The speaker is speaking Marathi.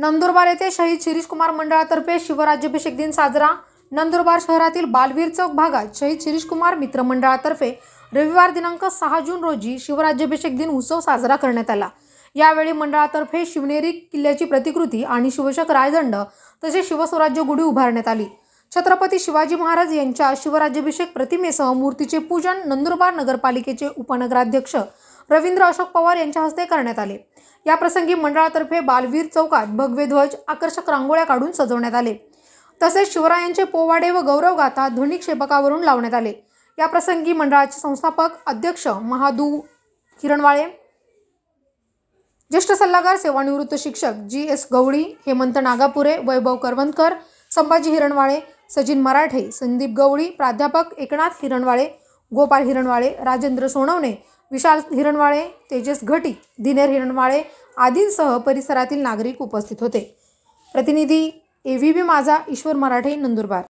नंदुरबार येथे शहीद शिरीष कुमार मंडळातर्फे शिवराज्याभिषेक दिन साजरा नंदुरबार शहरातील बालवीर चौक भागात शहीद शिरीष कुमार मित्र मंडळातर्फे रविवार दिनांक सहा जून रोजी शिवराज्याभिषेक दिन उत्सव साजरा करण्यात आला यावेळी मंडळातर्फे शिवनेरी किल्ल्याची प्रतिकृती आणि शिवशक रायदंड तसेच शिवस्वराज्य गुढी उभारण्यात आली छत्रपती शिवाजी महाराज यांच्या शिवराज्याभिषेक प्रतिमेसह मूर्तीचे पूजन नंदुरबार नगरपालिकेचे उपनगराध्यक्ष रवींद्र अशोक पवार यांच्या हस्ते करण्यात आले याप्रसंगी मंडळातर्फे बालवीर चौकात भगवे ध्वज आकर्षक रांगोळ्या काढून सजवण्यात आले तसेच शिवरायांचे पोवाडे व गौरव गाथा ध्वनिक्षेपकावरून लावण्यात आले या प्रसंगी मंडळाचे संस्थापक अध्यक्ष महादू किरणवाळे ज्येष्ठ सल्लागार सेवानिवृत्त शिक्षक जी एस गवळी हेमंत नागापुरे वैभव करवंदकर संभाजी हिरणवाळे सचिन मराठे संदीप गवळी प्राध्यापक एकनाथ हिरणवाळे गोपाळ हिरणवाळे राजेंद्र सोनवणे विशाल हिरणवाळे तेजस घटी दिनेर हिरणवाळे आदींसह परिसरातील नागरिक उपस्थित होते प्रतिनिधी ए व्ही बी माझा ईश्वर मराठे नंदुरबार